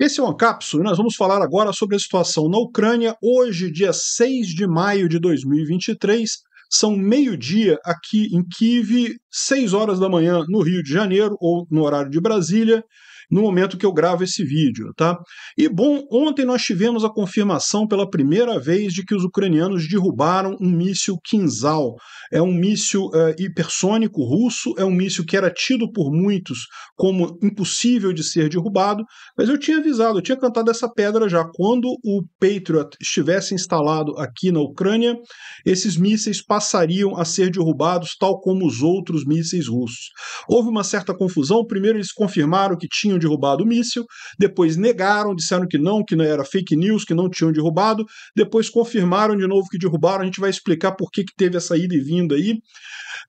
Esse é o Ancapso e nós vamos falar agora sobre a situação na Ucrânia. Hoje, dia 6 de maio de 2023, são meio-dia aqui em Kiev, 6 horas da manhã no Rio de Janeiro, ou no horário de Brasília, no momento que eu gravo esse vídeo, tá? E bom, ontem nós tivemos a confirmação pela primeira vez de que os ucranianos derrubaram um míssil Kinzhal. É um míssil eh, hipersônico russo, é um míssil que era tido por muitos como impossível de ser derrubado, mas eu tinha avisado, eu tinha cantado essa pedra já. Quando o Patriot estivesse instalado aqui na Ucrânia, esses mísseis passariam a ser derrubados, tal como os outros mísseis russos. Houve uma certa confusão, primeiro eles confirmaram que tinham derrubado o míssil, depois negaram, disseram que não, que não era fake news, que não tinham derrubado, depois confirmaram de novo que derrubaram. A gente vai explicar por que, que teve essa ida e vinda aí.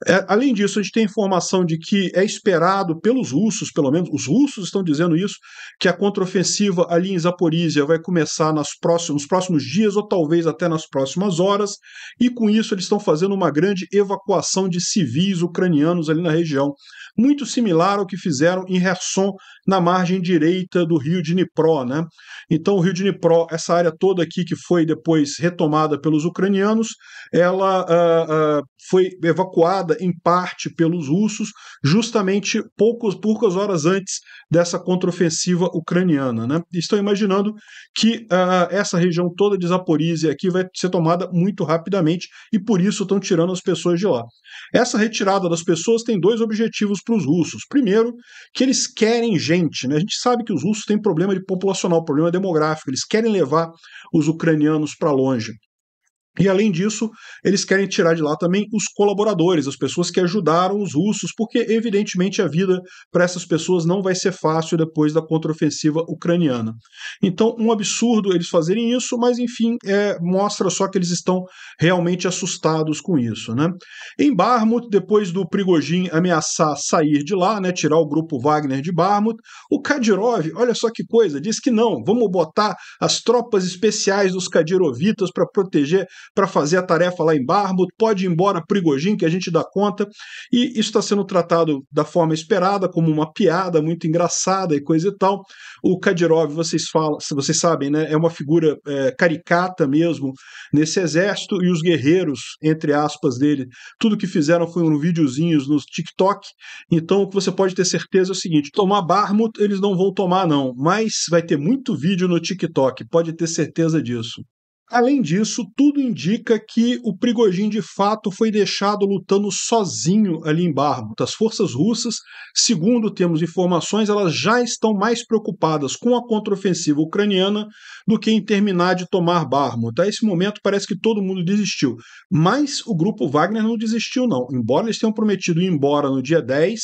É, além disso, a gente tem informação de que é esperado pelos russos, pelo menos os russos estão dizendo isso, que a contraofensiva ali em Zaporizhia vai começar nas próximos, nos próximos dias ou talvez até nas próximas horas, e com isso eles estão fazendo uma grande evacuação de civis ucranianos ali na região muito similar ao que fizeram em Resson, na margem direita do rio de Dnipro. Né? Então, o rio de Dnipro, essa área toda aqui que foi depois retomada pelos ucranianos, ela ah, ah, foi evacuada em parte pelos russos, justamente poucos, poucas horas antes dessa contraofensiva ucraniana. Né? Estão imaginando que uh, essa região toda de Zaporizhia aqui vai ser tomada muito rapidamente e por isso estão tirando as pessoas de lá. Essa retirada das pessoas tem dois objetivos para os russos. Primeiro, que eles querem gente. Né? A gente sabe que os russos têm problema de populacional, problema demográfico. Eles querem levar os ucranianos para longe. E além disso, eles querem tirar de lá também os colaboradores, as pessoas que ajudaram os russos, porque evidentemente a vida para essas pessoas não vai ser fácil depois da contraofensiva ucraniana. Então, um absurdo eles fazerem isso, mas enfim, é, mostra só que eles estão realmente assustados com isso. Né? Em Barmut, depois do Prigojin ameaçar sair de lá, né, tirar o grupo Wagner de Barmut, o Kadyrov, olha só que coisa, diz que não, vamos botar as tropas especiais dos Kadyrovitas para proteger para fazer a tarefa lá em Barmut, pode ir embora Prigojin, que a gente dá conta. E isso está sendo tratado da forma esperada, como uma piada muito engraçada e coisa e tal. O Kadyrov, vocês falam, vocês sabem, né, é uma figura é, caricata mesmo nesse exército, e os guerreiros, entre aspas, dele, tudo que fizeram foi um videozinhos no TikTok. Então, o que você pode ter certeza é o seguinte: tomar Barmut, eles não vão tomar, não, mas vai ter muito vídeo no TikTok, pode ter certeza disso. Além disso, tudo indica que o Prigojin de fato foi deixado lutando sozinho ali em Bárbuto. As forças russas, segundo temos informações, elas já estão mais preocupadas com a contraofensiva ucraniana do que em terminar de tomar Bárbuto. A esse momento parece que todo mundo desistiu, mas o grupo Wagner não desistiu não. Embora eles tenham prometido ir embora no dia 10,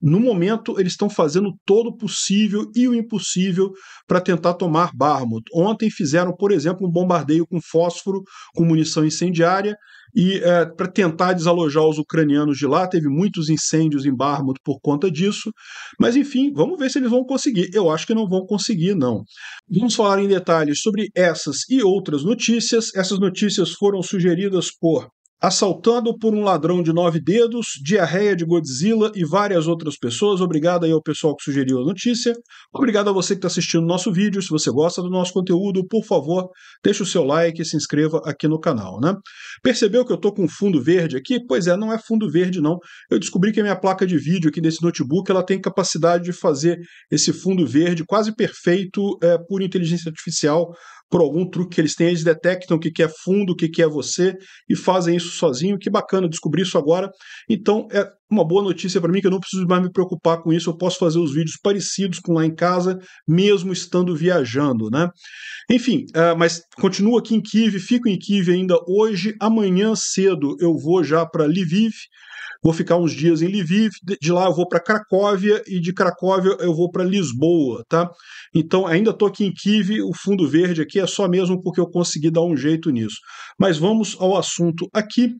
no momento eles estão fazendo todo o possível e o impossível para tentar tomar Bárbuto. Ontem fizeram, por exemplo, um bombardeio com fósforo, com munição incendiária, e é, para tentar desalojar os ucranianos de lá. Teve muitos incêndios em Barmut por conta disso. Mas, enfim, vamos ver se eles vão conseguir. Eu acho que não vão conseguir, não. Vamos falar em detalhes sobre essas e outras notícias. Essas notícias foram sugeridas por assaltado por um ladrão de nove dedos, diarreia de Godzilla e várias outras pessoas. Obrigado aí ao pessoal que sugeriu a notícia. Obrigado a você que está assistindo o nosso vídeo. Se você gosta do nosso conteúdo, por favor, deixe o seu like e se inscreva aqui no canal, né? Percebeu que eu estou com fundo verde aqui? Pois é, não é fundo verde não. Eu descobri que a minha placa de vídeo aqui nesse notebook, ela tem capacidade de fazer esse fundo verde quase perfeito é, por inteligência artificial por algum truque que eles têm, eles detectam o que, que é fundo, o que, que é você e fazem isso sozinho. Que bacana descobrir isso agora. Então é uma boa notícia para mim que eu não preciso mais me preocupar com isso. Eu posso fazer os vídeos parecidos com lá em casa, mesmo estando viajando, né? Enfim, uh, mas continuo aqui em Kiev, fico em Kiev ainda hoje. Amanhã cedo eu vou já para Lviv vou ficar uns dias em Lviv, de lá eu vou para Cracóvia e de Cracóvia eu vou para Lisboa, tá? Então ainda estou aqui em Kiev, o fundo verde aqui é só mesmo porque eu consegui dar um jeito nisso. Mas vamos ao assunto aqui.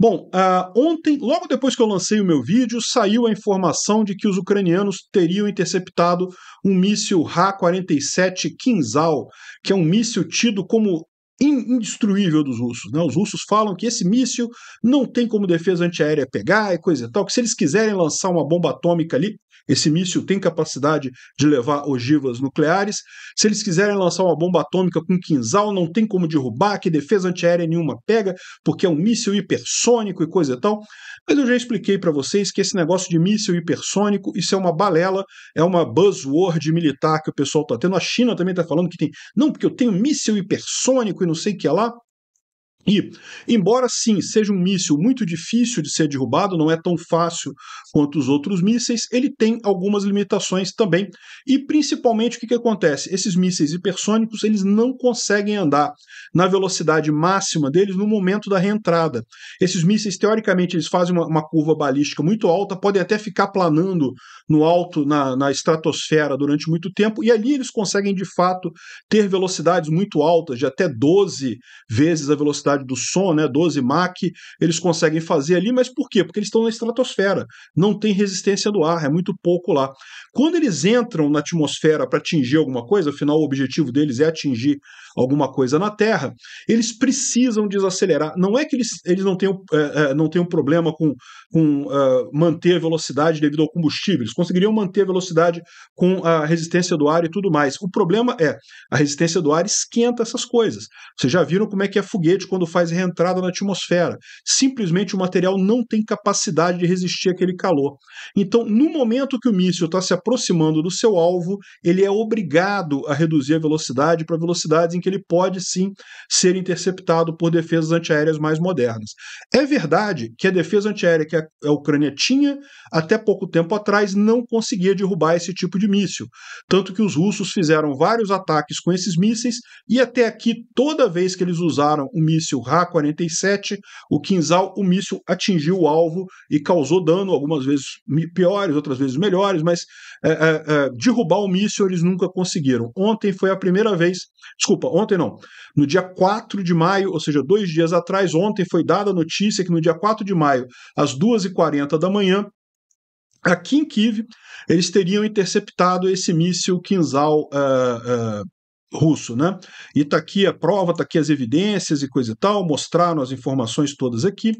Bom, ah, ontem, logo depois que eu lancei o meu vídeo, saiu a informação de que os ucranianos teriam interceptado um míssil Ra-47 Kinzhal, que é um míssil tido como indestruível dos russos. Né? Os russos falam que esse míssil não tem como defesa antiaérea pegar e coisa e tal, que se eles quiserem lançar uma bomba atômica ali, esse míssil tem capacidade de levar ogivas nucleares. Se eles quiserem lançar uma bomba atômica com quinzal, não tem como derrubar, que defesa antiaérea nenhuma pega, porque é um míssil hipersônico e coisa e tal. Mas eu já expliquei para vocês que esse negócio de míssil hipersônico, isso é uma balela, é uma buzzword militar que o pessoal está tendo. A China também está falando que tem, não, porque eu tenho míssil hipersônico e não sei o que é lá. E, embora sim seja um míssil muito difícil de ser derrubado, não é tão fácil quanto os outros mísseis, ele tem algumas limitações também. E principalmente o que, que acontece? Esses mísseis hipersônicos eles não conseguem andar na velocidade máxima deles no momento da reentrada. Esses mísseis, teoricamente, eles fazem uma, uma curva balística muito alta, podem até ficar planando no alto, na, na estratosfera, durante muito tempo, e ali eles conseguem de fato ter velocidades muito altas, de até 12 vezes a velocidade velocidade do som, né, 12 Mach, eles conseguem fazer ali, mas por quê? Porque eles estão na estratosfera, não tem resistência do ar, é muito pouco lá. Quando eles entram na atmosfera para atingir alguma coisa, afinal o objetivo deles é atingir alguma coisa na Terra, eles precisam desacelerar. Não é que eles, eles não tenham, é, é não tenham problema com, com é, manter a velocidade devido ao combustível, eles conseguiriam manter a velocidade com a resistência do ar e tudo mais. O problema é, a resistência do ar esquenta essas coisas. Vocês já viram como é que é foguete quando quando faz reentrada na atmosfera. Simplesmente o material não tem capacidade de resistir àquele calor. Então, no momento que o míssil está se aproximando do seu alvo, ele é obrigado a reduzir a velocidade para velocidades em que ele pode sim ser interceptado por defesas antiaéreas mais modernas. É verdade que a defesa antiaérea que a Ucrânia tinha até pouco tempo atrás não conseguia derrubar esse tipo de míssil. Tanto que os russos fizeram vários ataques com esses mísseis e até aqui, toda vez que eles usaram um míssil míssil Ra-47, o Kinzhal, o míssil atingiu o alvo e causou dano, algumas vezes piores, outras vezes melhores, mas é, é, é, derrubar o míssil eles nunca conseguiram. Ontem foi a primeira vez, desculpa, ontem não, no dia 4 de maio, ou seja, dois dias atrás, ontem foi dada a notícia que no dia 4 de maio, às 2h40 da manhã, aqui em Kiev, eles teriam interceptado esse míssil Kinzhal uh, uh, russo, né? E está aqui a prova, está aqui as evidências e coisa e tal, mostraram as informações todas aqui.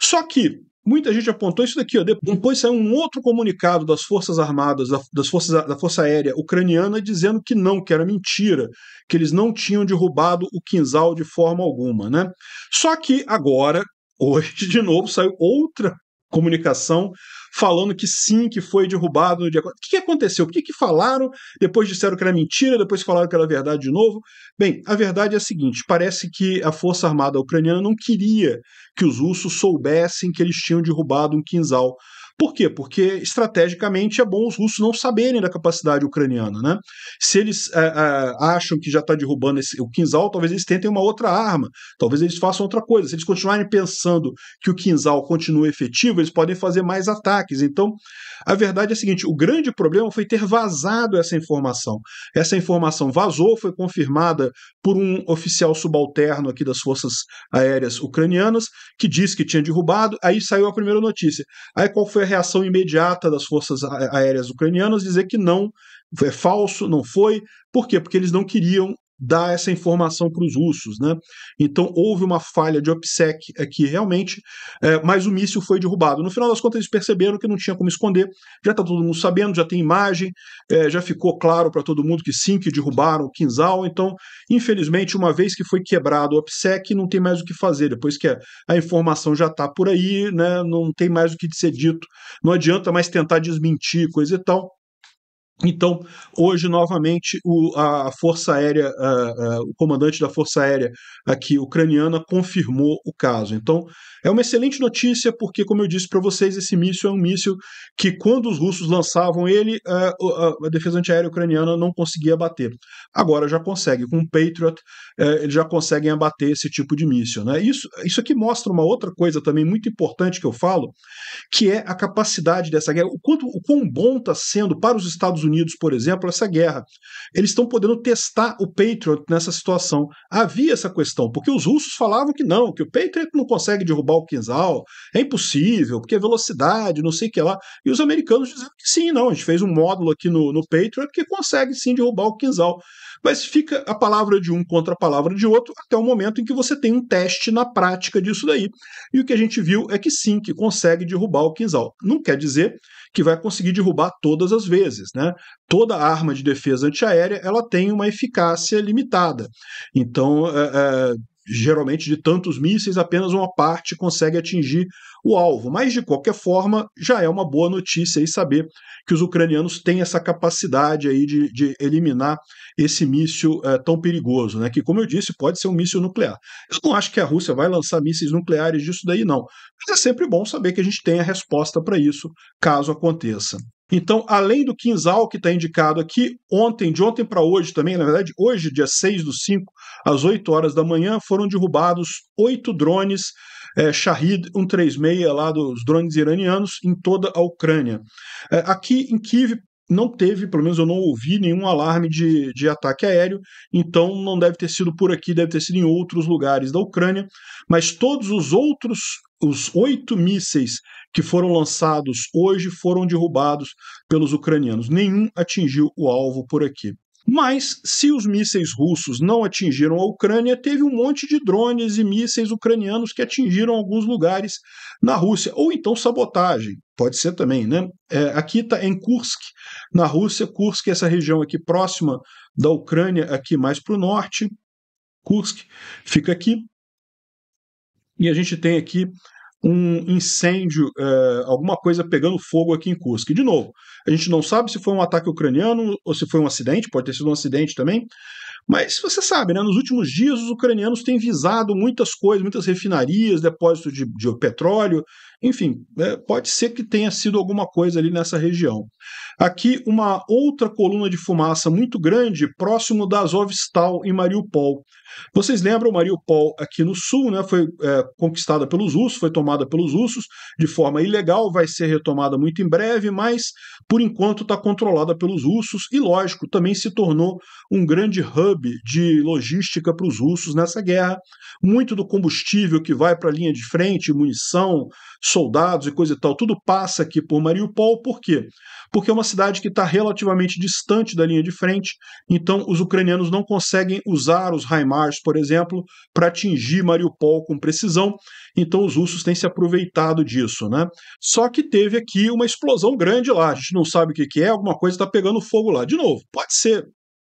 Só que muita gente apontou isso daqui, ó, depois saiu um outro comunicado das Forças Armadas, das forças, da Força Aérea Ucraniana, dizendo que não, que era mentira, que eles não tinham derrubado o Quinzal de forma alguma, né? Só que agora, hoje, de novo, saiu outra comunicação falando que sim, que foi derrubado no dia. O que, aconteceu? O que, que falaram? Depois disseram que era mentira, depois falaram que era verdade de novo. Bem, a verdade é a seguinte: parece que a Força Armada Ucraniana não queria que os russos soubessem que eles tinham derrubado um quinzal por quê? Porque estrategicamente é bom os russos não saberem da capacidade ucraniana. Né? Se eles é, é, acham que já está derrubando esse, o Kinzhal, talvez eles tentem uma outra arma, talvez eles façam outra coisa. Se eles continuarem pensando que o Kinzhal continua efetivo, eles podem fazer mais ataques. Então, a verdade é a seguinte: o grande problema foi ter vazado essa informação. Essa informação vazou, foi confirmada por um oficial subalterno aqui das forças aéreas ucranianas, que disse que tinha derrubado, aí saiu a primeira notícia. Aí qual foi a reação imediata das forças aéreas ucranianas dizer que não, é falso, não foi. Por quê? Porque eles não queriam dar essa informação para os russos. Né? Então houve uma falha de OPSEC aqui realmente, é, mas o míssil foi derrubado. No final das contas, eles perceberam que não tinha como esconder, já está todo mundo sabendo, já tem imagem, é, já ficou claro para todo mundo que sim, que derrubaram o Kinzhal. Então, infelizmente, uma vez que foi quebrado o OPSEC, não tem mais o que fazer. Depois que a, a informação já está por aí, né, não tem mais o que ser dito, não adianta mais tentar desmentir, coisa e tal. Então, hoje, novamente, o, a Força Aérea, a, a, o comandante da Força Aérea aqui ucraniana confirmou o caso. Então, é uma excelente notícia, porque, como eu disse para vocês, esse míssil é um míssil que, quando os russos lançavam ele, a, a defesa antiaérea ucraniana não conseguia abater. Agora já consegue, com o Patriot, é, eles já conseguem abater esse tipo de míssil. Né? Isso, isso aqui mostra uma outra coisa também muito importante que eu falo, que é a capacidade dessa guerra, o, quanto, o quão bom está sendo para os Estados Unidos Unidos, por exemplo, essa guerra. Eles estão podendo testar o Patriot nessa situação. Havia essa questão, porque os russos falavam que não, que o Patriot não consegue derrubar o Kinzhal, é impossível, porque é velocidade, não sei o que lá. E os americanos dizendo que sim, não, a gente fez um módulo aqui no, no Patriot que consegue sim derrubar o Kinzhal mas fica a palavra de um contra a palavra de outro até o momento em que você tem um teste na prática disso daí. E o que a gente viu é que sim, que consegue derrubar o quinzal Não quer dizer que vai conseguir derrubar todas as vezes, né? Toda arma de defesa antiaérea ela tem uma eficácia limitada. Então, é, é, geralmente de tantos mísseis, apenas uma parte consegue atingir o alvo. Mas, de qualquer forma, já é uma boa notícia aí saber que os ucranianos têm essa capacidade aí de, de eliminar esse míssil é, tão perigoso, né? Que, como eu disse, pode ser um míssil nuclear. Eu não acho que a Rússia vai lançar mísseis nucleares disso daí, não. Mas é sempre bom saber que a gente tem a resposta para isso, caso aconteça. Então, além do quinzal que está indicado aqui, ontem, de ontem para hoje também, na verdade, hoje, dia 6 do 5, às 8 horas da manhã, foram derrubados oito drones é, Shahid 136, lá dos drones iranianos, em toda a Ucrânia. É, aqui em Kiev, não teve, pelo menos eu não ouvi nenhum alarme de, de ataque aéreo, então não deve ter sido por aqui, deve ter sido em outros lugares da Ucrânia, mas todos os outros os oito mísseis que foram lançados hoje foram derrubados pelos ucranianos. Nenhum atingiu o alvo por aqui. Mas, se os mísseis russos não atingiram a Ucrânia, teve um monte de drones e mísseis ucranianos que atingiram alguns lugares na Rússia. Ou então sabotagem, pode ser também, né? É, aqui está em Kursk, na Rússia. Kursk é essa região aqui próxima da Ucrânia, aqui mais para o norte. Kursk fica aqui e a gente tem aqui um incêndio, é, alguma coisa pegando fogo aqui em Kursk. E, de novo, a gente não sabe se foi um ataque ucraniano ou se foi um acidente, pode ter sido um acidente também, mas você sabe, né, nos últimos dias os ucranianos têm visado muitas coisas, muitas refinarias, depósitos de, de petróleo, enfim, é, pode ser que tenha sido alguma coisa ali nessa região. Aqui, uma outra coluna de fumaça muito grande, próximo da Azovstal, em Mariupol. Vocês lembram, Mariupol, aqui no sul, né, foi é, conquistada pelos russos, foi tomada pelos russos de forma ilegal, vai ser retomada muito em breve, mas por enquanto está controlada pelos russos e, lógico, também se tornou um grande hub de logística para os russos nessa guerra. Muito do combustível que vai para a linha de frente, munição, soldados e coisa e tal, tudo passa aqui por Mariupol, por quê? Porque é uma cidade que está relativamente distante da linha de frente, então os ucranianos não conseguem usar os HIMARS, por exemplo, para atingir Mariupol com precisão, então os russos têm se aproveitado disso, né? Só que teve aqui uma explosão grande lá, a gente não sabe o que, que é, alguma coisa está pegando fogo lá. De novo, pode ser,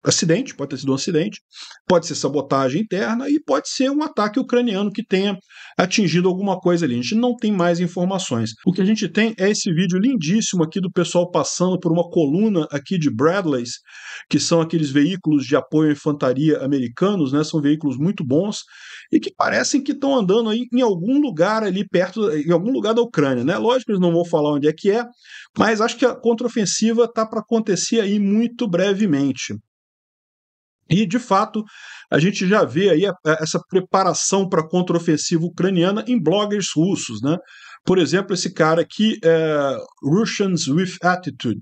acidente, pode ter sido um acidente, pode ser sabotagem interna e pode ser um ataque ucraniano que tenha atingido alguma coisa ali. A gente não tem mais informações. O que a gente tem é esse vídeo lindíssimo aqui do pessoal passando por uma coluna aqui de Bradleys, que são aqueles veículos de apoio à infantaria americanos, né? São veículos muito bons e que parecem que estão andando aí em algum lugar ali perto, em algum lugar da Ucrânia, né? Lógico que eles não vão falar onde é que é, mas acho que a contraofensiva está para acontecer aí muito brevemente. E, de fato, a gente já vê aí a, eh, a, essa preparação para a contraofensiva ucraniana em bloggers russos. Né? Por exemplo, esse cara aqui, é, Russians with Attitude,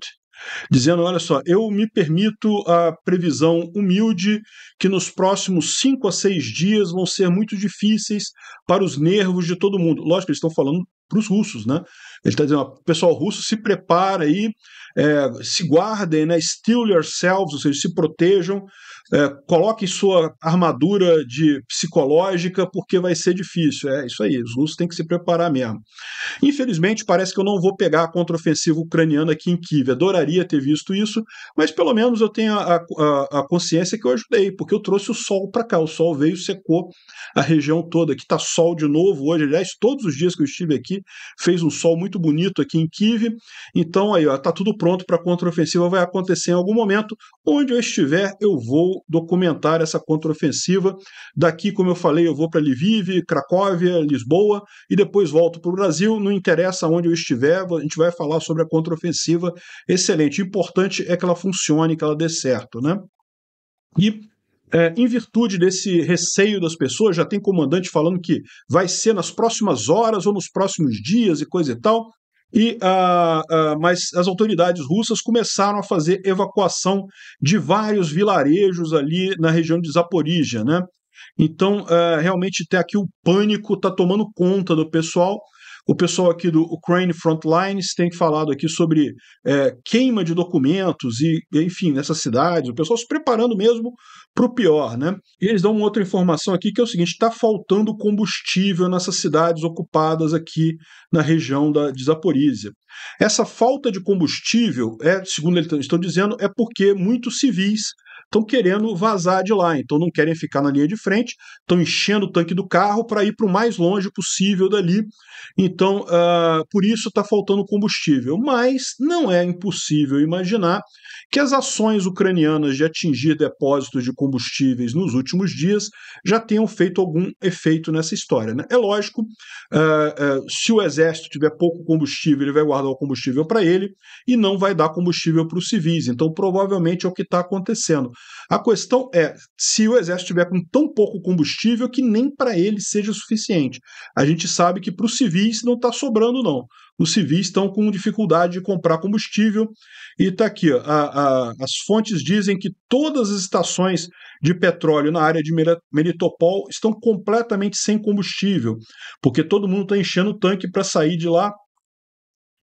dizendo: olha só, eu me permito a previsão humilde que nos próximos cinco a seis dias vão ser muito difíceis para os nervos de todo mundo. Lógico, eles estão falando para os russos, né? Ele está dizendo: ó, pessoal russo, se prepara aí, é, se guardem, né? Steal yourselves, ou seja, se protejam é, coloque sua armadura de psicológica porque vai ser difícil. É isso aí, os russos têm que se preparar mesmo. Infelizmente, parece que eu não vou pegar a contraofensiva ucraniana aqui em Kiev. Adoraria ter visto isso, mas pelo menos eu tenho a, a, a consciência que eu ajudei, porque eu trouxe o sol para cá. O sol veio secou a região toda. Aqui está sol de novo hoje. Aliás, todos os dias que eu estive aqui, fez um sol muito bonito aqui em Kiev. Então aí, ó, tá tudo pronto para a contraofensiva vai acontecer em algum momento. Onde eu estiver, eu vou documentar essa contraofensiva. Daqui, como eu falei, eu vou para Lviv, Cracóvia, Lisboa e depois volto para o Brasil. Não interessa onde eu estiver, a gente vai falar sobre a contraofensiva. Excelente. O importante é que ela funcione, que ela dê certo, né? E é, em virtude desse receio das pessoas, já tem comandante falando que vai ser nas próximas horas ou nos próximos dias e coisa e tal. E, uh, uh, mas as autoridades russas começaram a fazer evacuação de vários vilarejos ali na região de Zaporígia, né? Então, uh, realmente, até aqui o pânico está tomando conta do pessoal o pessoal aqui do Ukraine Frontlines tem falado aqui sobre é, queima de documentos e, enfim, nessas cidades, o pessoal se preparando mesmo para o pior, né? E eles dão uma outra informação aqui que é o seguinte: está faltando combustível nessas cidades ocupadas aqui na região da, de Zaporizhia. Essa falta de combustível é, segundo eles estão dizendo, é porque muitos civis estão querendo vazar de lá, então não querem ficar na linha de frente, estão enchendo o tanque do carro para ir para o mais longe possível dali. Então, uh, por isso está faltando combustível. Mas não é impossível imaginar que as ações ucranianas de atingir depósitos de combustíveis nos últimos dias já tenham feito algum efeito nessa história. Né? É lógico, uh, uh, se o exército tiver pouco combustível, ele vai guardar o combustível para ele e não vai dar combustível para os civis. Então, provavelmente é o que está acontecendo. A questão é se o exército tiver com tão pouco combustível que nem para ele seja suficiente. A gente sabe que para os civis não está sobrando, não. Os civis estão com dificuldade de comprar combustível. E está aqui, ó, a, a, as fontes dizem que todas as estações de petróleo na área de Melitopol estão completamente sem combustível, porque todo mundo está enchendo o tanque para sair de lá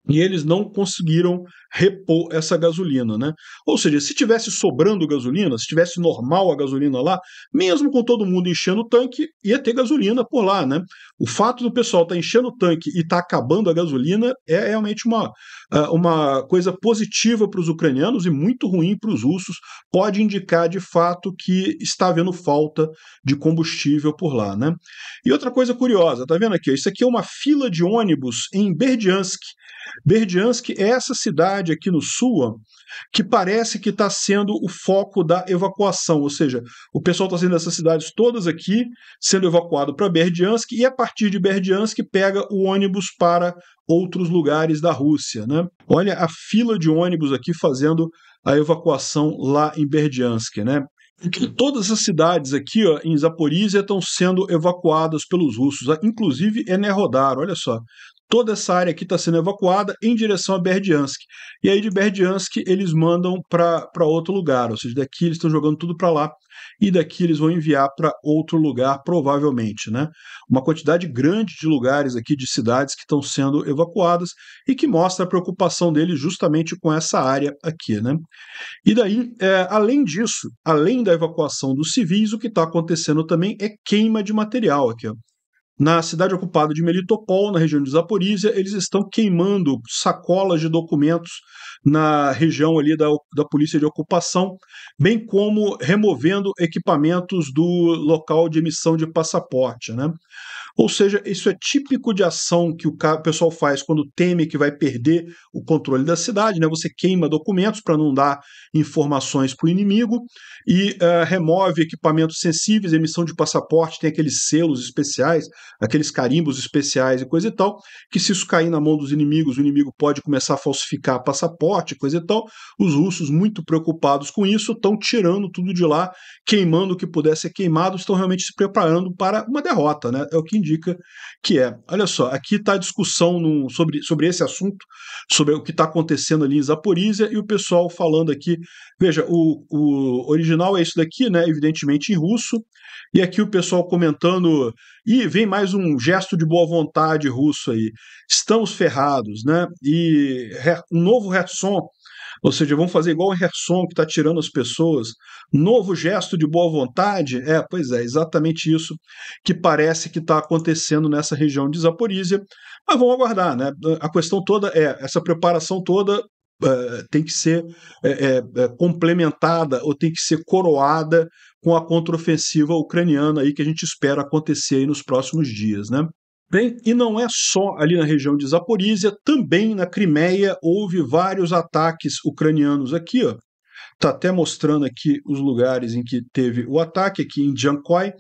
e eles não conseguiram repor essa gasolina, né? Ou seja, se tivesse sobrando gasolina, se tivesse normal a gasolina lá, mesmo com todo mundo enchendo o tanque, ia ter gasolina por lá, né? O fato do pessoal estar tá enchendo o tanque e estar tá acabando a gasolina é realmente uma, ah, uma coisa positiva para os ucranianos e muito ruim para os russos. Pode indicar de fato que está havendo falta de combustível por lá, né? E outra coisa curiosa, tá vendo aqui? Isso aqui é uma fila de ônibus em Berdiansk. Berdiansk é essa cidade aqui no sul que parece que está sendo o foco da evacuação, ou seja, o pessoal está saindo dessas cidades todas aqui, sendo evacuado para Berdiansk, e a partir de Berdiansk pega o ônibus para outros lugares da Rússia. Né? Olha a fila de ônibus aqui fazendo a evacuação lá em Berdiansk. Né? Todas as cidades aqui ó, em Zaporizhia estão sendo evacuadas pelos russos, inclusive Enerhodar, olha só toda essa área aqui está sendo evacuada em direção a Berdiansk. E aí de Berdiansk eles mandam para outro lugar, ou seja, daqui eles estão jogando tudo para lá e daqui eles vão enviar para outro lugar, provavelmente. Né? Uma quantidade grande de lugares aqui, de cidades que estão sendo evacuadas e que mostra a preocupação deles justamente com essa área aqui. Né? E daí, é, além disso, além da evacuação dos civis, o que está acontecendo também é queima de material aqui. Ó. Na cidade ocupada de Melitopol, na região de Zaporizhia, eles estão queimando sacolas de documentos na região ali da, da polícia de ocupação, bem como removendo equipamentos do local de emissão de passaporte. Né? Ou seja, isso é típico de ação que o pessoal faz quando teme que vai perder o controle da cidade, né? Você queima documentos para não dar informações para o inimigo e uh, remove equipamentos sensíveis, emissão de passaporte, tem aqueles selos especiais, aqueles carimbos especiais e coisa e tal, que se isso cair na mão dos inimigos, o inimigo pode começar a falsificar passaporte, coisa e tal. Os russos, muito preocupados com isso, estão tirando tudo de lá, queimando o que puder ser queimado, estão realmente se preparando para uma derrota, né? É o que indica, que é, olha só, aqui está a discussão no, sobre, sobre esse assunto, sobre o que está acontecendo ali em Zaporizhia, e o pessoal falando aqui, veja, o, o original é isso daqui, né, evidentemente em russo, e aqui o pessoal comentando, e vem mais um gesto de boa vontade russo aí, estamos ferrados, né, e um novo Herson ou seja, vão fazer igual o Herson que está tirando as pessoas. Novo gesto de boa vontade? É, pois é, exatamente isso que parece que está acontecendo nessa região de Zaporizhia. Mas vamos aguardar, né? A questão toda é, essa preparação toda Uh, tem que ser é, é, complementada ou tem que ser coroada com a contraofensiva ucraniana aí que a gente espera acontecer nos próximos dias, né? Bem, e não é só ali na região de Zaporizhia, também na Crimeia houve vários ataques ucranianos aqui, ó. Tá até mostrando aqui os lugares em que teve o ataque aqui em Jankoi.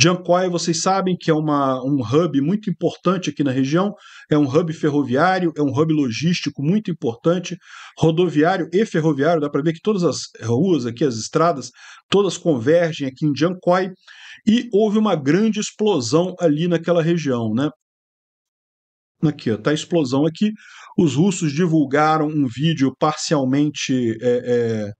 Jankoi, vocês sabem que é uma, um hub muito importante aqui na região, é um hub ferroviário, é um hub logístico muito importante, rodoviário e ferroviário, dá para ver que todas as ruas aqui, as estradas, todas convergem aqui em Jankoi. e houve uma grande explosão ali naquela região, né? Aqui, está tá a explosão aqui. Os russos divulgaram um vídeo parcialmente, é, é,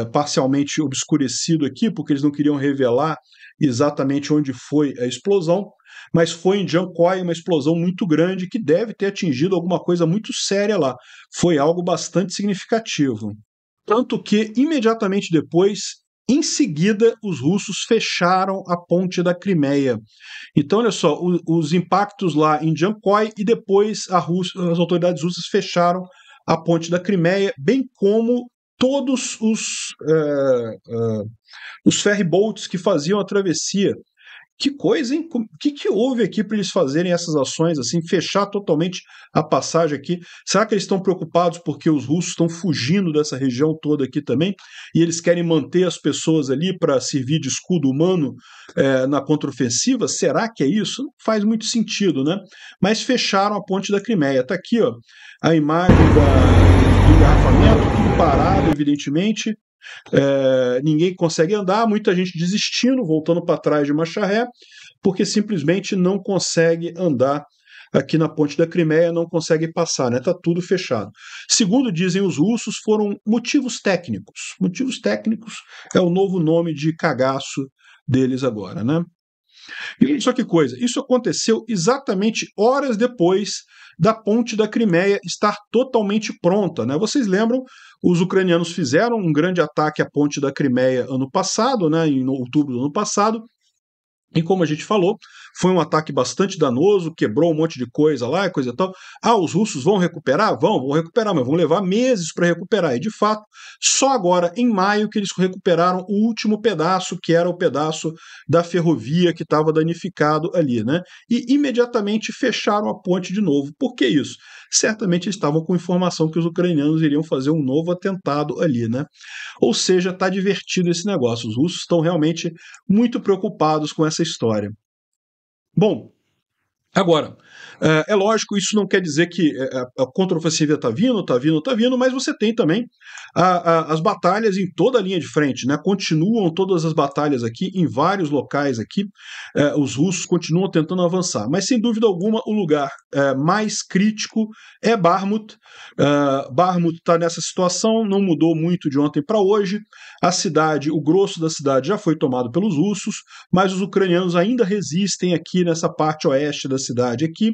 é, parcialmente obscurecido aqui, porque eles não queriam revelar exatamente onde foi a explosão, mas foi em Jankoi, uma explosão muito grande que deve ter atingido alguma coisa muito séria lá. Foi algo bastante significativo. Tanto que, imediatamente depois, em seguida, os russos fecharam a ponte da Crimeia. Então, olha só, o, os impactos lá em Jankoi e depois Rússia, as autoridades russas fecharam a ponte da Crimeia, bem como todos os, uh, uh, os que faziam a travessia que coisa, hein? O que, que houve aqui para eles fazerem essas ações, assim, fechar totalmente a passagem aqui? Será que eles estão preocupados porque os russos estão fugindo dessa região toda aqui também? E eles querem manter as pessoas ali para servir de escudo humano é, na contraofensiva? Será que é isso? Não faz muito sentido, né? Mas fecharam a ponte da Crimeia. Está aqui ó, a imagem da, do engarrafamento, tudo parado, evidentemente. É, ninguém consegue andar, muita gente desistindo, voltando para trás de Macharré, porque simplesmente não consegue andar aqui na ponte da Crimeia, não consegue passar, né? Tá tudo fechado. Segundo dizem os russos, foram motivos técnicos. Motivos técnicos é o novo nome de cagaço deles agora, né? E só que coisa, isso aconteceu exatamente horas depois da ponte da Crimeia estar totalmente pronta, né? Vocês lembram os ucranianos fizeram um grande ataque à ponte da Crimeia ano passado, né, em outubro do ano passado, e como a gente falou, foi um ataque bastante danoso, quebrou um monte de coisa lá, coisa e tal. Ah, os russos vão recuperar? Vão, vão recuperar, mas vão levar meses para recuperar. E de fato, só agora, em maio, que eles recuperaram o último pedaço, que era o pedaço da ferrovia que estava danificado ali, né? E imediatamente fecharam a ponte de novo. Por que isso? Certamente estavam com informação que os ucranianos iriam fazer um novo atentado ali, né? Ou seja, está divertido esse negócio. Os russos estão realmente muito preocupados com essa história. Bon Agora, eh, é lógico, isso não quer dizer que eh, eh, a contraofensiva está vindo, está vindo, está vindo, mas você tem também a, a, as batalhas em toda a linha de frente, né? Continuam todas as batalhas aqui, em vários locais aqui, os russos continuam tentando avançar. Mas sem dúvida alguma, o lugar mais crítico é Barmut. Barmut está nessa situação, não mudou muito de ontem para hoje. A cidade, o grosso da cidade já foi tomado pelos russos, mas os ucranianos ainda resistem aqui nessa parte oeste da cidade aqui.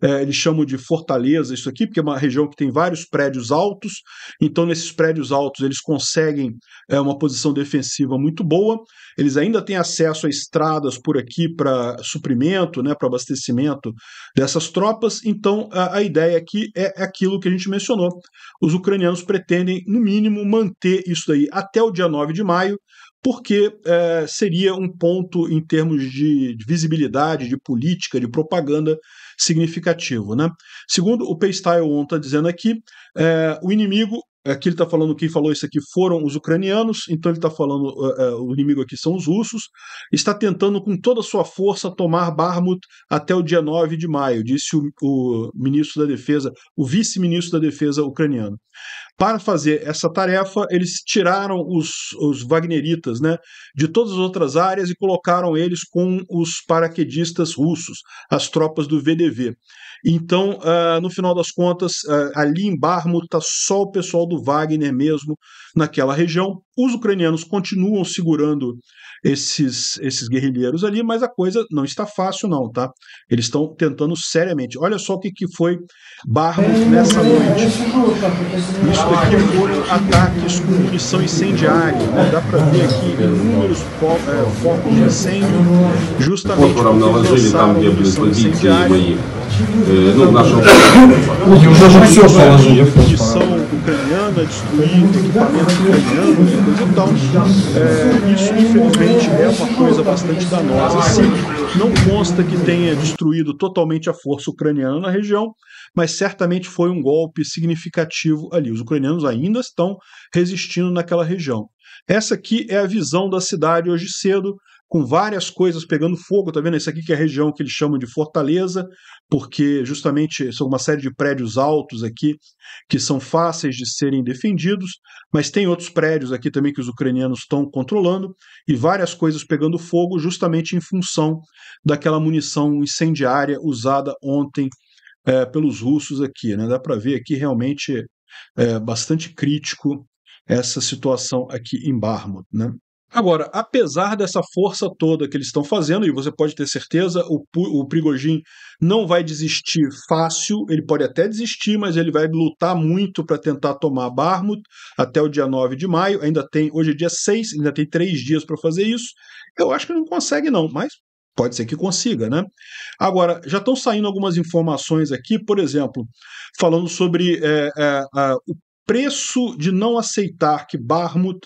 É, eles chamam de fortaleza isso aqui, porque é uma região que tem vários prédios altos, então nesses prédios altos eles conseguem é, uma posição defensiva muito boa. Eles ainda têm acesso a estradas por aqui para suprimento, né, para abastecimento dessas tropas. Então a, a ideia aqui é aquilo que a gente mencionou. Os ucranianos pretendem, no mínimo, manter isso daí até o dia 9 de maio, porque é, seria um ponto em termos de, visibilidade, de política, de propaganda significativo. Né? Segundo o Paystyle On está dizendo aqui, é, o inimigo, aqui ele está falando quem falou isso aqui foram os ucranianos, então ele está falando é, é, o inimigo aqui são os russos, está tentando com toda a sua força tomar Barmut até o dia 9 de maio, disse o, o ministro da Defesa, o vice-ministro da Defesa ucraniano. Para fazer essa tarefa, eles tiraram os, os wagneritas né, de todas as outras áreas e colocaram eles com os paraquedistas russos, as tropas do VDV. Então, uh, no final das contas, uh, ali em Barmut está só o pessoal do Wagner mesmo naquela região. Os ucranianos continuam segurando esses, esses guerrilheiros ali, mas a coisa não está fácil, não, tá? Eles estão tentando seriamente. Olha só o que, que foi Barmut nessa noite. Isso daqui foram ataques com munição incendiária. Dá para ver aqui inúmeros é, focos de incêndio, justamente porque pensaram tá em munição incendiária. Ну, в нашем... Неужели все положили? piscina, destruindo equipamento falhando e coisa e tal. É, isso, infelizmente, é uma coisa bastante danosa. Sim, não consta que tenha destruído totalmente a força ucraniana na região, mas certamente foi um golpe significativo ali. Os ucranianos ainda estão resistindo naquela região. Essa aqui é a visão da cidade hoje cedo com várias coisas pegando fogo, tá vendo? Isso aqui que é a região que eles chamam de Fortaleza, porque justamente são uma série de prédios altos aqui que são fáceis de serem defendidos, mas tem outros prédios aqui também que os ucranianos estão controlando e várias coisas pegando fogo justamente em função daquela munição incendiária usada ontem é, pelos russos aqui, né? Dá para ver aqui realmente é, bastante crítico essa situação aqui em Barmouth, né? Agora, apesar dessa força toda que eles estão fazendo, e você pode ter certeza, o, o Prigojin não vai desistir fácil, ele pode até desistir, mas ele vai lutar muito para tentar tomar Barmut até o dia 9 de maio. Ainda tem, hoje é dia 6, ainda tem três dias para fazer isso. Eu acho que não consegue, não, mas Pode ser que consiga, né? Agora, já estão saindo algumas informações aqui, por exemplo, falando sobre é, é, o preço de não aceitar que Barmut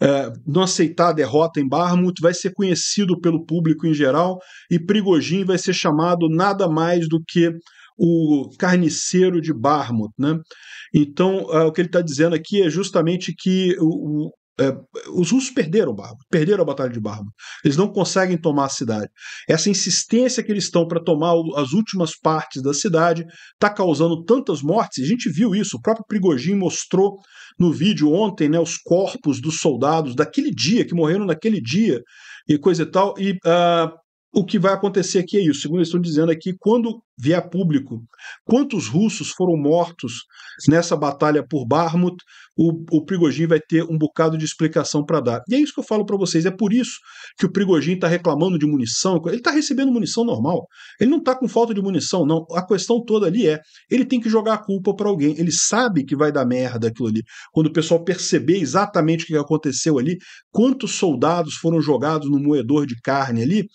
é, não aceitar a derrota em Barmut, vai ser conhecido pelo público em geral e Prigogine vai ser chamado nada mais do que o carniceiro de Barmut. Né? Então, é, o que ele está dizendo aqui é justamente que o, é, os russos perderam Bárbaros, perderam a Batalha de Bárbaros. Eles não conseguem tomar a cidade. Essa insistência que eles estão para tomar as últimas partes da cidade está causando tantas mortes. a gente viu isso, o próprio Prigogine mostrou no vídeo ontem né, os corpos dos soldados daquele dia, que morreram naquele dia e coisa e tal. E uh, o que vai acontecer aqui é isso. Segundo eles estão dizendo aqui, quando vier público quantos russos foram mortos nessa batalha por Barmut, o, o Prigogine vai ter um bocado de explicação para dar. E é isso que eu falo para vocês. É por isso que o Prigogine está reclamando de munição. Ele está recebendo munição normal. Ele não está com falta de munição, não. A questão toda ali é, ele tem que jogar a culpa para alguém. Ele sabe que vai dar merda aquilo ali. Quando o pessoal perceber exatamente o que aconteceu ali, quantos soldados foram jogados no moedor de carne ali,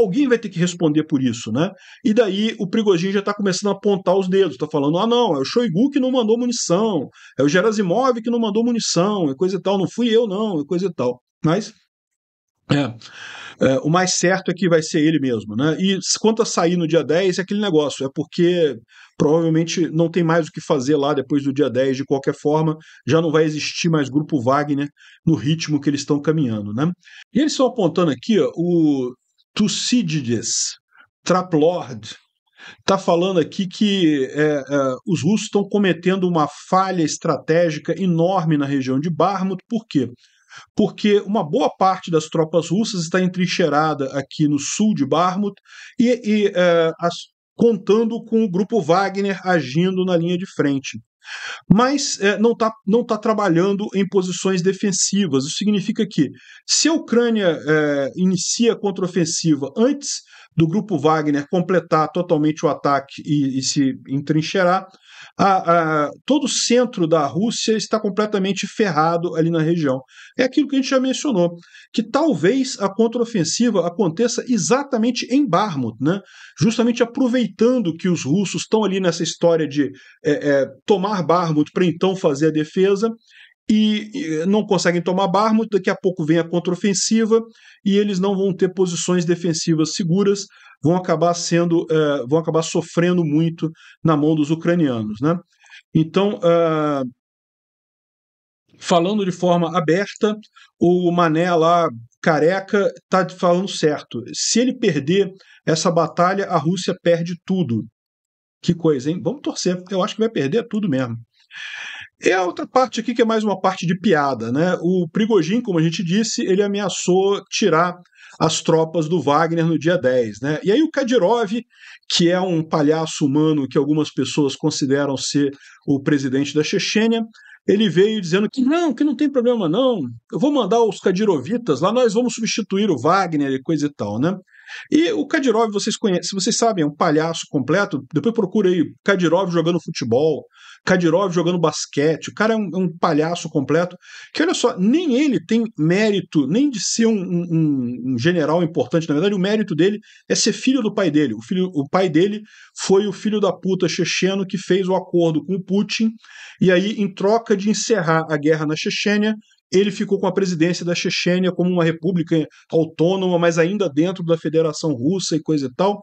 Alguém vai ter que responder por isso, né? E daí o Prigogine já está começando a apontar os dedos, está falando: ah, não, é o Shoigu que não mandou munição, é o Gerasimov que não mandou munição, é coisa e tal, não fui eu, não, é coisa e tal. Mas é, é, o mais certo é que vai ser ele mesmo, né? E quanto a sair no dia 10, é aquele negócio, é porque provavelmente não tem mais o que fazer lá depois do dia 10, de qualquer forma, já não vai existir mais grupo Wagner no ritmo que eles estão caminhando, né? E eles estão apontando aqui ó, o Tucídides, Traplord, está falando aqui que é, é, os russos estão cometendo uma falha estratégica enorme na região de Barmut. Por quê? Porque uma boa parte das tropas russas está entrincheirada aqui no sul de Barmut e, e é, as, contando com o grupo Wagner agindo na linha de frente mas é, não está não tá trabalhando em posições defensivas. Isso significa que, se a Ucrânia é, inicia a contraofensiva antes do grupo Wagner completar totalmente o ataque e, e se entrincheirar, a, a, todo o centro da Rússia está completamente ferrado ali na região. É aquilo que a gente já mencionou, que talvez a contraofensiva aconteça exatamente em Barmut, né? justamente aproveitando que os russos estão ali nessa história de é, é, tomar Barmut para então fazer a defesa, e, não conseguem tomar Barmut, daqui a pouco vem a contraofensiva e eles não vão ter posições defensivas seguras, vão acabar sendo, uh, vão acabar sofrendo muito na mão dos ucranianos, né? Então, uh, falando de forma aberta, o Mané lá careca está falando certo. Se ele perder essa batalha, a Rússia perde tudo. Que coisa, hein? Vamos torcer. Eu acho que vai perder tudo mesmo. E é a outra parte aqui que é mais uma parte de piada, né? O Prigojin, como a gente disse, ele ameaçou tirar as tropas do Wagner no dia 10, né? E aí o Kadyrov, que é um palhaço humano que algumas pessoas consideram ser o presidente da Chechênia, ele veio dizendo que não, que não tem problema não, eu vou mandar os Kadyrovitas lá, nós vamos substituir o Wagner e coisa e tal, né? E o Kadyrov, vocês conhecem, vocês sabem, é um palhaço completo, depois procura aí Kadyrov jogando futebol, Kadirov jogando basquete, o cara é um, é um palhaço completo, que olha só, nem ele tem mérito, nem de ser um, um, um, general importante, na verdade o mérito dele é ser filho do pai dele, o, filho, o pai dele foi o filho da puta checheno que fez o acordo com o Putin, e aí em troca de encerrar a guerra na Chechênia, ele ficou com a presidência da Chechênia como uma república autônoma, mas ainda dentro da Federação Russa e coisa e tal.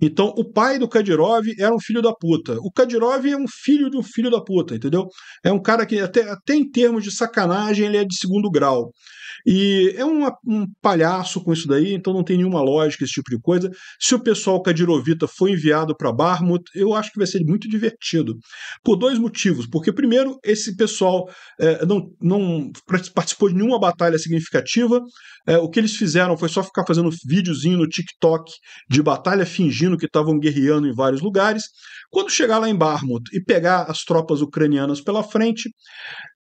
Então, o pai do Kadyrov era um filho da puta. O Kadyrov é um filho de um filho da puta, entendeu? É um cara que, até, até em termos de sacanagem, ele é de segundo grau. E é uma, um palhaço com isso daí, então não tem nenhuma lógica esse tipo de coisa. Se o pessoal Kadirovita foi enviado para Barmut, eu acho que vai ser muito divertido. Por dois motivos. Porque, primeiro, esse pessoal é, não, não participou de nenhuma batalha significativa. É, o que eles fizeram foi só ficar fazendo videozinho no TikTok de batalha fingida fingindo que estavam guerreando em vários lugares. Quando chegar lá em Barmut e pegar as tropas ucranianas pela frente,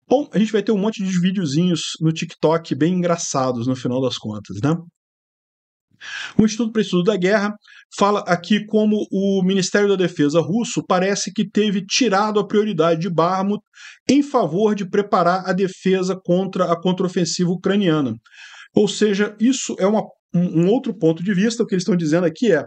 bom, a gente vai ter um monte de videozinhos no TikTok bem engraçados no final das contas, né? O Instituto para Estudo da Guerra fala aqui como o Ministério da Defesa russo parece que teve tirado a prioridade de Barmut em favor de preparar a defesa contra a contraofensiva ucraniana. Ou seja, isso é uma, um, um outro ponto de vista. O que eles estão dizendo aqui é: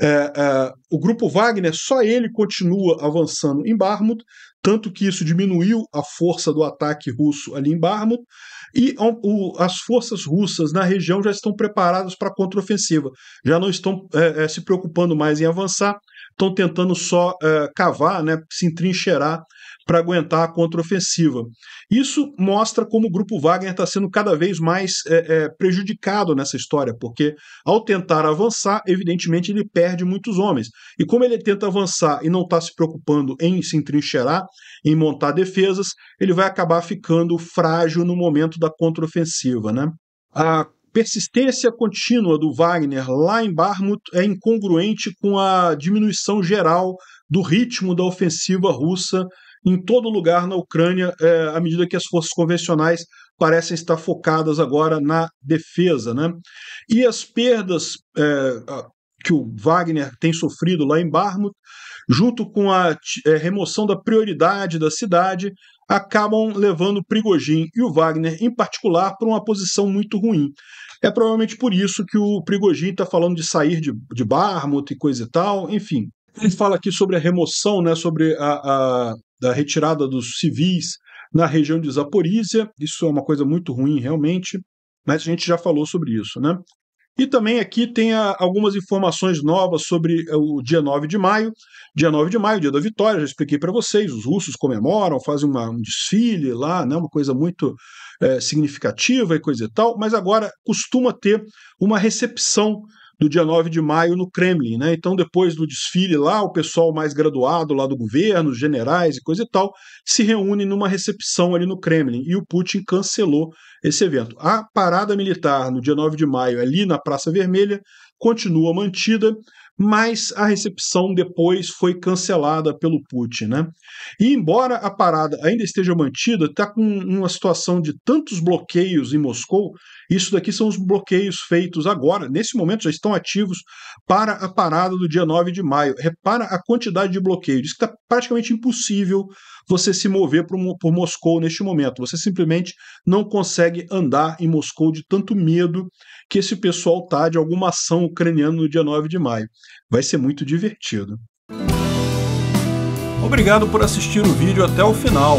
é, é, o grupo Wagner, só ele continua avançando em Barmut, tanto que isso diminuiu a força do ataque russo ali em Barmut, e o, as forças russas na região já estão preparadas para a contraofensiva, já não estão é, é se preocupando mais em avançar, estão tentando só é, cavar, né, se entrincheirar para aguentar a contraofensiva. Isso mostra como o grupo Wagner está sendo cada vez mais é, é, prejudicado nessa história, porque ao tentar avançar, evidentemente ele perde muitos homens. E como ele tenta avançar e não está se preocupando em se entrincheirar, em montar defesas, ele vai acabar ficando frágil no momento da contraofensiva. Né? A persistência contínua do Wagner lá em Barmut é incongruente com a diminuição geral do ritmo da ofensiva russa em todo lugar na Ucrânia, é, à medida que as forças convencionais parecem estar focadas agora na defesa. Né? E as perdas é, que o Wagner tem sofrido lá em Barmut, junto com a é, remoção da prioridade da cidade, acabam levando Prigogine e o Wagner, em particular, para uma posição muito ruim. É provavelmente por isso que o Prigogine está falando de sair de, de Barmut e coisa e tal, enfim. Ele fala aqui sobre a remoção, né, sobre a, a da retirada dos civis na região de Zaporísia. Isso é uma coisa muito ruim, realmente, mas a gente já falou sobre isso, né? E também aqui tem a, ah, algumas informações novas sobre eh, o dia 9 de maio. Dia 9 de maio, dia da vitória, já expliquei para vocês. Os russos comemoram, fazem uma, um desfile lá, né, uma coisa muito é, significativa e coisa e tal. Mas agora costuma ter uma recepção do dia 9 de maio no Kremlin. Né? Então, depois do desfile lá, o pessoal mais graduado lá do governo, os generais e coisa e tal, se reúne numa recepção ali no Kremlin e o Putin cancelou esse evento. A parada militar no dia 9 de maio, ali na Praça Vermelha, continua mantida, mas a recepção depois foi cancelada pelo Putin. Né? E embora a parada ainda esteja mantida, está com uma situação de tantos bloqueios em Moscou isso daqui são os bloqueios feitos agora, nesse momento já estão ativos para a parada do dia 9 de maio. Repara a quantidade de bloqueio. Diz que está praticamente impossível você se mover por, por Moscou neste momento. Você simplesmente não consegue andar em Moscou de tanto medo que esse pessoal tá de alguma ação ucraniana no dia 9 de maio. Vai ser muito divertido. Obrigado por assistir o vídeo até o final.